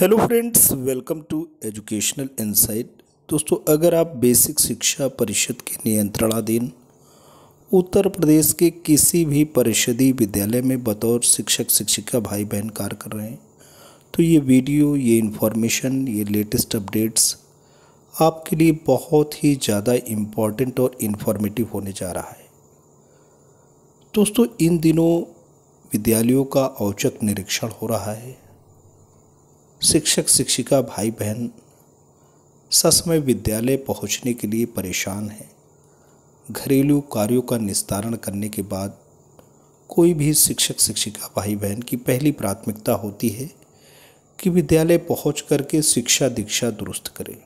hello friends welcome to educational insight दोस्तों अगर आप बेसिक शिक्षा परिषद के नियंत्रणाधीन उत्तर प्रदेश के किसी भी परिषदी विद्यालय में बतौर शिक्षक शिक्षिका भाई बहन कार्य कर रहे हैं तो ये वीडियो ये इन्फॉर्मेशन ये लेटेस्ट अपडेट्स आपके लिए बहुत ही ज़्यादा इम्पॉर्टेंट और इन्फॉर्मेटिव होने जा रहा है दोस्तों इन दिनों विद्यालयों का औचक निरीक्षण हो रहा है शिक्षक शिक्षिका भाई बहन ससमय विद्यालय पहुंचने के लिए परेशान हैं घरेलू कार्यों का निस्तारण करने के बाद कोई भी शिक्षक शिक्षिका भाई बहन की पहली प्राथमिकता होती है कि विद्यालय पहुँच करके शिक्षा दीक्षा दुरुस्त करें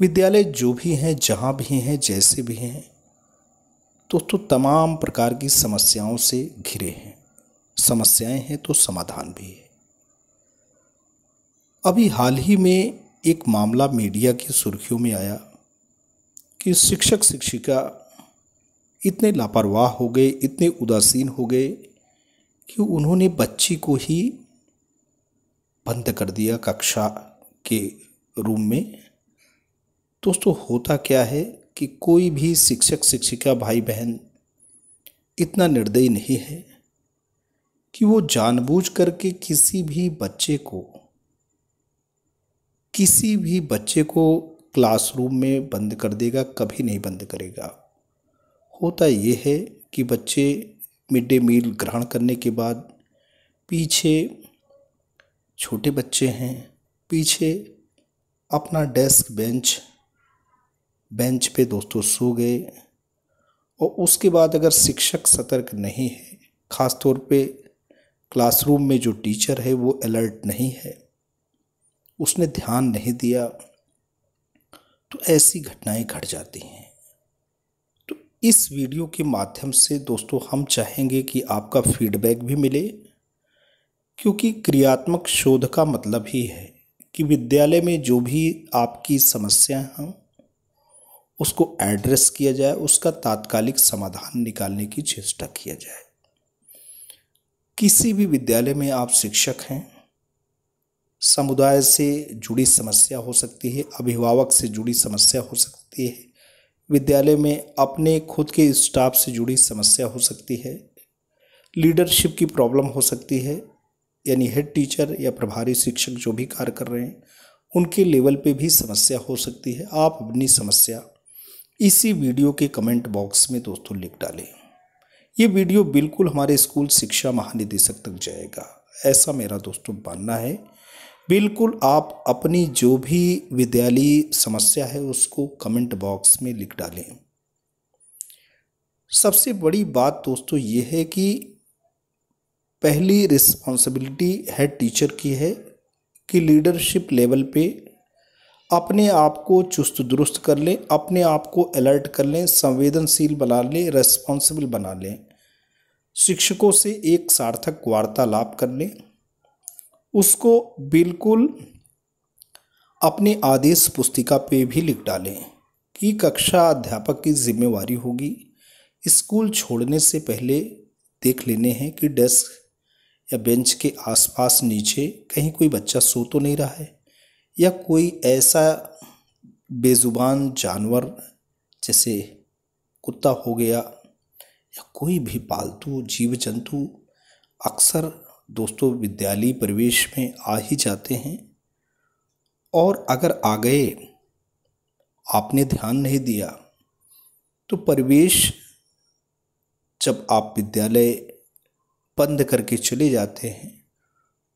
विद्यालय जो भी हैं जहाँ भी हैं जैसे भी हैं तो तो तमाम प्रकार की समस्याओं से घिरे हैं समस्याएं हैं तो समाधान भी है अभी हाल ही में एक मामला मीडिया की सुर्खियों में आया कि शिक्षक शिक्षिका इतने लापरवाह हो गए इतने उदासीन हो गए कि उन्होंने बच्ची को ही बंद कर दिया कक्षा के रूम में दोस्तों होता क्या है कि कोई भी शिक्षक शिक्षिका भाई बहन इतना निर्दयी नहीं है कि वो जानबूझ करके किसी भी बच्चे को किसी भी बच्चे को क्लासरूम में बंद कर देगा कभी नहीं बंद करेगा होता ये है कि बच्चे मिड डे मील ग्रहण करने के बाद पीछे छोटे बच्चे हैं पीछे अपना डेस्क बेंच बेंच पे दोस्तों सो गए और उसके बाद अगर शिक्षक सतर्क नहीं है ख़ास तौर पे क्लासरूम में जो टीचर है वो अलर्ट नहीं है उसने ध्यान नहीं दिया तो ऐसी घटनाएं घट जाती हैं तो इस वीडियो के माध्यम से दोस्तों हम चाहेंगे कि आपका फीडबैक भी मिले क्योंकि क्रियात्मक शोध का मतलब ही है कि विद्यालय में जो भी आपकी समस्याएं हों उसको एड्रेस किया जाए उसका तात्कालिक समाधान निकालने की चेष्टा किया जाए किसी भी विद्यालय में आप शिक्षक हैं समुदाय से जुड़ी समस्या हो सकती है अभिभावक से जुड़ी समस्या हो सकती है विद्यालय में अपने खुद के स्टाफ से जुड़ी समस्या हो सकती है लीडरशिप की प्रॉब्लम हो सकती है यानी हेड टीचर या प्रभारी शिक्षक जो भी कार्य कर रहे हैं उनके लेवल पे भी समस्या हो सकती है आप अपनी समस्या इसी वीडियो के कमेंट बॉक्स में दोस्तों लिख डालें ये वीडियो बिल्कुल हमारे स्कूल शिक्षा महानिदेशक तक जाएगा ऐसा मेरा दोस्तों मानना है बिल्कुल आप अपनी जो भी विद्यालय समस्या है उसको कमेंट बॉक्स में लिख डालें सबसे बड़ी बात दोस्तों ये है कि पहली रिस्पॉन्सिबिलिटी है टीचर की है कि लीडरशिप लेवल पे अपने आप को चुस्त दुरुस्त कर लें अपने आप को अलर्ट कर लें संवेदनशील बना लें रेस्पॉन्सिबल बना लें शिक्षकों से एक सार्थक वार्तालाप कर लें उसको बिल्कुल अपने आदेश पुस्तिका पे भी लिख डालें कि कक्षा अध्यापक की जिम्मेवारी होगी स्कूल छोड़ने से पहले देख लेने हैं कि डेस्क या बेंच के आसपास नीचे कहीं कोई बच्चा सो तो नहीं रहा है या कोई ऐसा बेज़ुबान जानवर जैसे कुत्ता हो गया या कोई भी पालतू जीव जंतु अक्सर दोस्तों विद्यालय परिवेश में आ ही जाते हैं और अगर आ गए आपने ध्यान नहीं दिया तो परिवेश जब आप विद्यालय बंद करके चले जाते हैं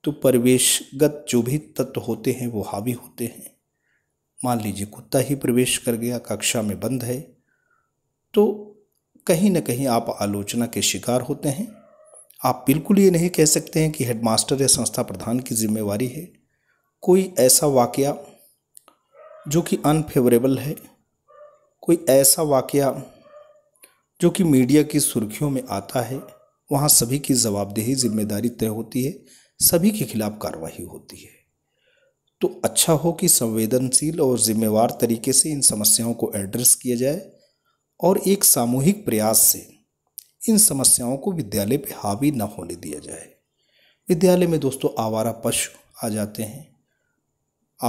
तो परिवेशगत जो भी तत्व होते हैं वो हावी होते हैं मान लीजिए कुत्ता ही प्रवेश कर गया कक्षा में बंद है तो कहीं ना कहीं आप आलोचना के शिकार होते हैं आप बिल्कुल ये नहीं कह सकते हैं कि हेडमास्टर या संस्था प्रधान की जिम्मेवारी है कोई ऐसा वाक्य जो कि अनफेवरेबल है कोई ऐसा वाक्य जो कि मीडिया की सुर्खियों में आता है वहाँ सभी की जवाबदेही जिम्मेदारी तय होती है सभी के खिलाफ कार्रवाई होती है तो अच्छा हो कि संवेदनशील और जिम्मेवार तरीके से इन समस्याओं को एड्रेस किया जाए और एक सामूहिक प्रयास से इन समस्याओं को विद्यालय पर हावी ना होने दिया जाए विद्यालय में दोस्तों आवारा पशु आ जाते हैं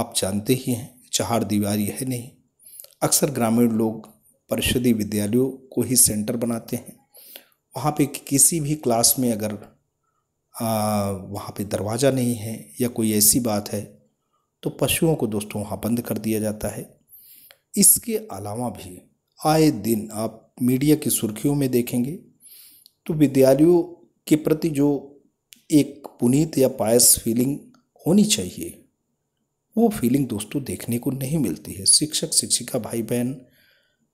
आप जानते ही हैं चार दीवारी है नहीं अक्सर ग्रामीण लोग परिषदी विद्यालयों को ही सेंटर बनाते हैं वहाँ पे किसी भी क्लास में अगर आ, वहाँ पे दरवाज़ा नहीं है या कोई ऐसी बात है तो पशुओं को दोस्तों वहाँ बंद कर दिया जाता है इसके अलावा भी आए दिन आप मीडिया की सुर्खियों में देखेंगे तो विद्यालयों के प्रति जो एक पुनीत या पायस फीलिंग होनी चाहिए वो फीलिंग दोस्तों देखने को नहीं मिलती है शिक्षक शिक्षिका भाई बहन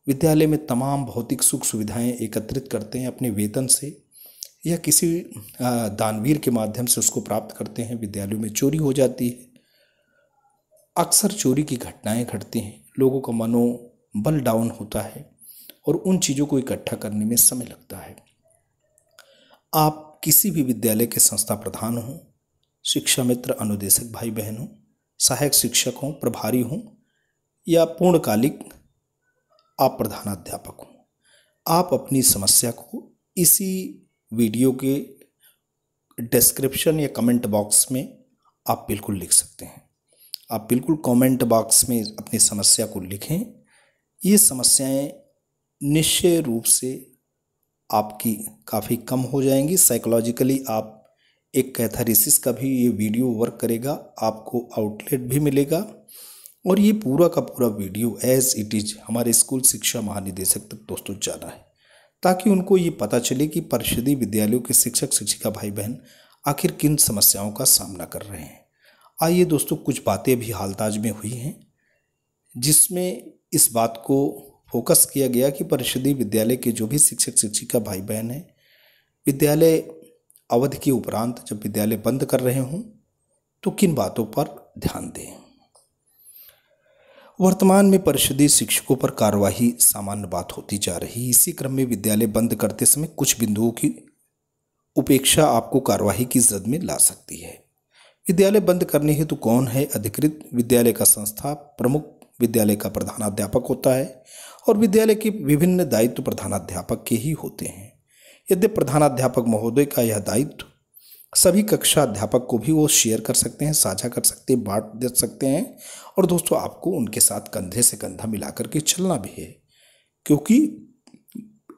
विद्यालय में तमाम भौतिक सुख सुविधाएं एकत्रित करते हैं अपने वेतन से या किसी दानवीर के माध्यम से उसको प्राप्त करते हैं विद्यालयों में चोरी हो जाती है अक्सर चोरी की घटनाएं घटती हैं लोगों का मनोबल डाउन होता है और उन चीज़ों को इकट्ठा करने में समय लगता है आप किसी भी विद्यालय के संस्था प्रधान हों शिक्षा मित्र अनुदेशक भाई बहन हों सहायक शिक्षक हों प्रभारी हों या पूर्णकालिक आप प्रधानाध्यापक हों आप अपनी समस्या को इसी वीडियो के डिस्क्रिप्शन या कमेंट बॉक्स में आप बिल्कुल लिख सकते हैं आप बिल्कुल कमेंट बॉक्स में अपनी समस्या को लिखें ये समस्याएं निश्चय रूप से आपकी काफ़ी कम हो जाएंगी साइकोलॉजिकली आप एक कैथरिसिस का भी ये वीडियो वर्क करेगा आपको आउटलेट भी मिलेगा और ये पूरा का पूरा वीडियो एज इट इज हमारे स्कूल शिक्षा महानिदेशक तक दोस्तों जाना है ताकि उनको ये पता चले कि परिषदी विद्यालयों के शिक्षक शिक्षिका भाई बहन आखिर किन समस्याओं का सामना कर रहे हैं आइए दोस्तों कुछ बातें भी हालताज में हुई हैं जिसमें इस बात को फोकस किया गया कि परिषदीय विद्यालय के जो भी शिक्षक शिक्षिका भाई बहन हैं विद्यालय अवधि के उपरांत जब विद्यालय बंद कर रहे हों तो किन बातों पर ध्यान दें वर्तमान में परिषदीय शिक्षकों पर कार्यवाही सामान्य बात होती जा रही इसी क्रम में विद्यालय बंद करते समय कुछ बिंदुओं की उपेक्षा आपको कार्यवाही की जद में ला सकती है विद्यालय बंद करने हेतु कौन है अधिकृत विद्यालय का संस्था प्रमुख विद्यालय का प्रधानाध्यापक होता है और विद्यालय के विभिन्न दायित्व प्रधानाध्यापक के ही होते हैं यद्यप प्रधानाध्यापक महोदय का यह दायित्व सभी कक्षा अध्यापक को भी वो शेयर कर सकते हैं साझा कर सकते हैं बांट दे सकते हैं और दोस्तों आपको उनके साथ कंधे से कंधा मिला करके चलना भी है क्योंकि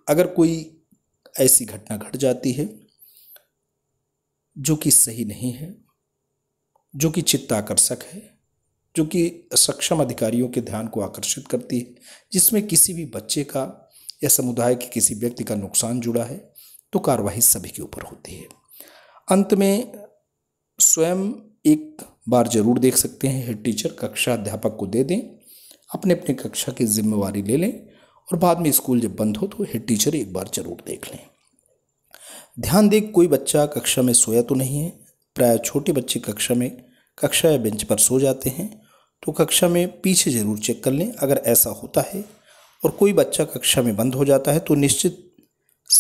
अगर कोई ऐसी घटना घट जाती है जो कि सही नहीं है जो कि चित्ताकर्षक है जो कि सक्षम अधिकारियों के ध्यान को आकर्षित करती है जिसमें किसी भी बच्चे का या समुदाय के किसी व्यक्ति का नुकसान जुड़ा है तो कार्रवाई सभी के ऊपर होती है अंत में स्वयं एक बार जरूर देख सकते हैं हेड टीचर कक्षा अध्यापक को दे दें अपने अपने कक्षा की जिम्मेवारी ले लें और बाद में स्कूल जब बंद हो तो हेड टीचर एक बार जरूर देख लें ध्यान दें कोई बच्चा कक्षा में सोया तो नहीं है प्राय छोटे बच्चे कक्षा में कक्षा या बेंच पर सो जाते हैं तो कक्षा में पीछे ज़रूर चेक कर लें अगर ऐसा होता है और कोई बच्चा कक्षा में बंद हो जाता है तो निश्चित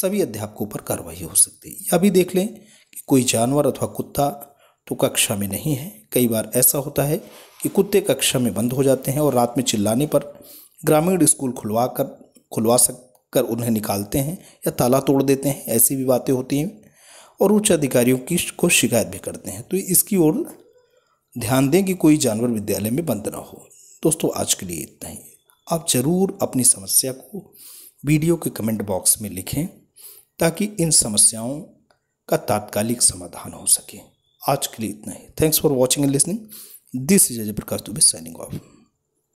सभी अध्यापकों पर कार्रवाई हो सकती है या भी देख लें कि कोई जानवर अथवा कुत्ता तो कक्षा में नहीं है कई बार ऐसा होता है कि कुत्ते कक्षा में बंद हो जाते हैं और रात में चिल्लाने पर ग्रामीण स्कूल खुलवा कर खुलवा सक कर उन्हें निकालते हैं या ताला तोड़ देते हैं ऐसी भी बातें होती हैं और उच्च अधिकारियों की को शिकायत भी करते हैं तो इसकी ओर ध्यान दें कि कोई जानवर विद्यालय में बंद ना हो दोस्तों आज के लिए इतना ही आप ज़रूर अपनी समस्या को वीडियो के कमेंट बॉक्स में लिखें ताकि इन समस्याओं का तात्कालिक समाधान हो सके आज के लिए इतना ही thanks for watching and listening this is Ajay Prakash Dubey signing of